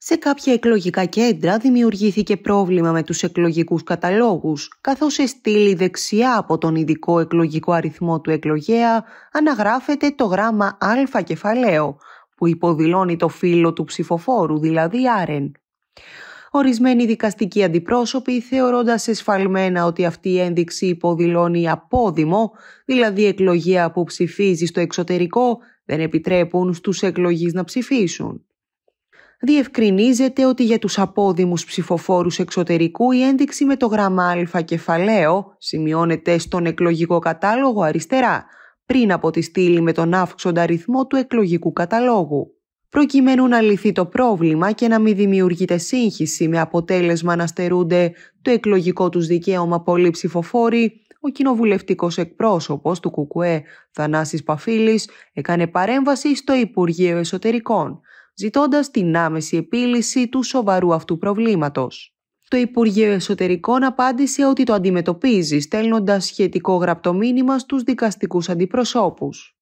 σε κάποια εκλογικά κέντρα δημιουργήθηκε πρόβλημα με τους εκλογικούς καταλόγους, καθώς σε στήλη δεξιά από τον ειδικό εκλογικό αριθμό του εκλογέα αναγράφεται το γράμμα α κεφαλαίο, που υποδηλώνει το φύλλο του ψηφοφόρου, δηλαδή άρεν. Ορισμένοι δικαστικοί αντιπρόσωποι, θεωρώντας εσφαλμένα ότι αυτή η ένδειξη υποδηλώνει απόδημο, δηλαδή εκλογία που ψηφίζει στο εξωτερικό, δεν επιτρέπουν στους εκλογείς να ψηφίσουν διευκρινίζεται ότι για τους απόδημους ψηφοφόρους εξωτερικού η ένδειξη με το γράμμα α κεφαλαίο σημειώνεται στον εκλογικό κατάλογο αριστερά, πριν από τη στήλη με τον αύξοντα αριθμό του εκλογικού καταλόγου. Προκειμένου να λυθεί το πρόβλημα και να μην δημιουργείται σύγχυση με αποτέλεσμα να στερούνται το εκλογικό τους δικαίωμα πολλοί ψηφοφόροι, ο κοινοβουλευτικός εκπρόσωπος του ΚΚΕ Θανάσης Παφίλης έκανε παρέμβαση στο Υπουργείο Εσωτερικών, ζητώντας την άμεση επίλυση του σοβαρού αυτού προβλήματος. Το Υπουργείο Εσωτερικών απάντησε ότι το αντιμετωπίζει στέλνοντας σχετικό γραπτό μήνυμα στους δικαστικούς αντιπροσώπους.